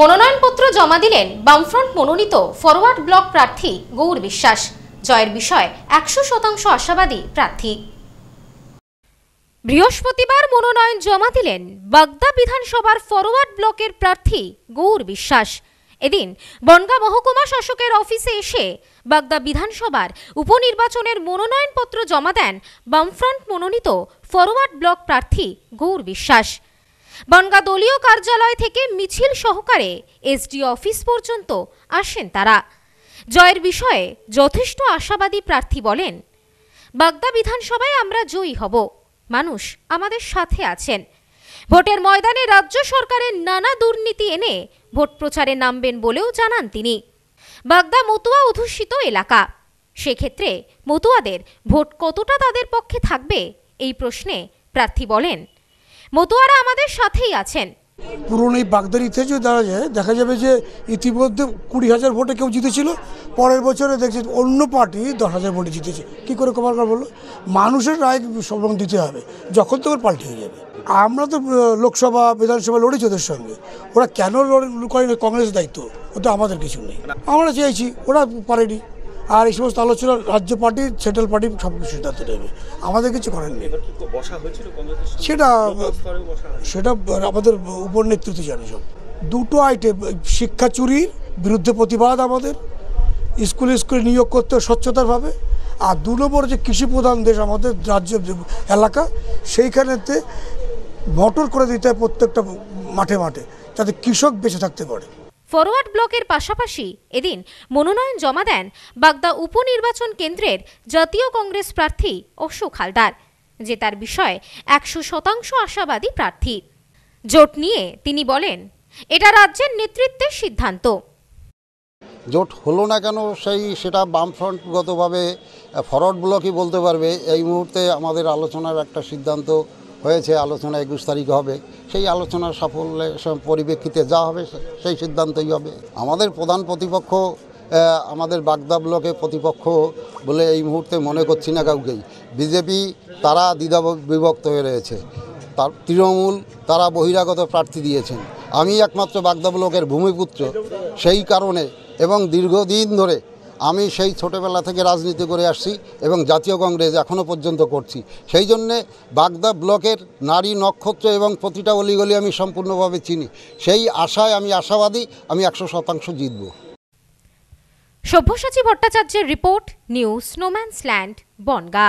মনোনয়নপত্র জমা দিলেন বামফ্রন্ট মনোনীত ফরওয়ার্ড ব্লক প্রার্থী গৌর বিশ্বাস জয়ের বিষয় একশো শতাংশ আশাবাদী প্রার্থী বৃহস্পতিবার মনোনয়ন জমা দিলেন বাগদা বিধানসভার ফরওয়ার্ড ব্লকের প্রার্থী গৌর বিশ্বাস এদিন বনগা মহকুমা শাসকের অফিসে এসে বাগদা বিধানসভার উপনির্বাচনের মনোনয়নপত্র জমা দেন বামফ্রন্ট মনোনীত ফরওয়ার্ড ব্লক প্রার্থী গৌর বিশ্বাস বনগা দলীয় কার্যালয় থেকে মিছিল সহকারে এসডি অফিস পর্যন্ত আসেন তারা জয়ের বিষয়ে যথেষ্ট আশাবাদী প্রার্থী বলেন বাগদা বিধানসভায় আমরা জয়ী হব মানুষ আমাদের সাথে আছেন ভোটের ময়দানে রাজ্য সরকারের নানা দুর্নীতি এনে ভোট প্রচারে নামবেন বলেও জানান তিনি বাগদা মতুয়া অধুষিত এলাকা সেক্ষেত্রে মতুয়াদের ভোট কতটা তাদের পক্ষে থাকবে এই প্রশ্নে প্রার্থী বলেন মতুয়ারা আমাদের সাথেই আছেন পুরনো এই বাগদারিতে যদি দেখা যায় দেখা যাবে যে ইতিমধ্যে কুড়ি হাজার ভোটে কেউ জিতেছিল পরের বছরে দেখছি অন্য পার্টি দশ হাজার ভোটে জিতেছে কী করে কুমারকার বললো মানুষের রায় সম্মান দিতে হবে যখন তখন পাল্টিয়ে যাবে আমরা তো লোকসভা বিধানসভা লড়েছি ওদের সঙ্গে ওরা কেন লড়ে করেনি কংগ্রেস দায়িত্ব ও তো আমাদের কিছু নেই আমরা চাইছি ওরা পারেনি আর এই সমস্ত আলোচনা রাজ্য পার্টি সেন্ট্রাল পার্টি সব কিছু সিদ্ধান্ত নেবে আমাদের কিছু করার নেই সেটা সেটা আমাদের উপর নেতৃত্ব জানে সব দুটো আইটেম শিক্ষা চুরির বিরুদ্ধে প্রতিবাদ আমাদের স্কুল স্কুলে নিয়োগ করতে স্বচ্ছতারভাবে আর দু নম্বর যে কৃষি প্রধান দেশ আমাদের রাজ্য এলাকা সেইখানেতে মটর করে দিতে হয় প্রত্যেকটা মাঠে মাঠে যাতে কৃষক বেঁচে থাকতে পারে ফরওয়ার্ড ব্লকের পাশাপাশি এদিন মনোনয়ন জমা দেন বাগদা উপনির্বাচন কেন্দ্রের জাতীয় কংগ্রেস প্রার্থী অশোক হালদার যে তার বিষয়ে একশো শতাংশ আশাবাদী প্রার্থী জোট নিয়ে তিনি বলেন এটা রাজ্যের নেতৃত্বের সিদ্ধান্ত জোট হলো না কেন সেই সেটা বামফ্রন্টগতভাবে ফরওয়ার্ড ব্লকই বলতে পারবে এই মুহূর্তে আমাদের আলোচনার একটা সিদ্ধান্ত হয়েছে আলোচনা একুশ তারিখ হবে সেই আলোচনা সাফল্যের পরিপ্রেক্ষিতে যা হবে সেই সিদ্ধান্তই হবে আমাদের প্রধান প্রতিপক্ষ আমাদের বাগদা ব্লকে প্রতিপক্ষ বলে এই মুহূর্তে মনে করছি না কাউকেই বিজেপি তারা দ্বিধা বিভক্ত হয়ে রয়েছে তার তৃণমূল তারা বহিরাগত প্রার্থী দিয়েছেন আমি একমাত্র বাগদা ব্লকের ভূমিপুত্র সেই কারণে এবং দীর্ঘদিন ধরে আমি সেই ছোটোবেলা থেকে রাজনীতি করে আসছি এবং জাতীয় কংগ্রেস এখনও পর্যন্ত করছি সেই জন্যে বাগদা ব্লকের নারী নক্ষত্র এবং প্রতিটা অলিগলি আমি সম্পূর্ণভাবে চিনি সেই আশায় আমি আশাবাদী আমি একশো শতাংশ জিতব সব্যসাচী ভট্টাচার্যের report news snowman's land Bongaon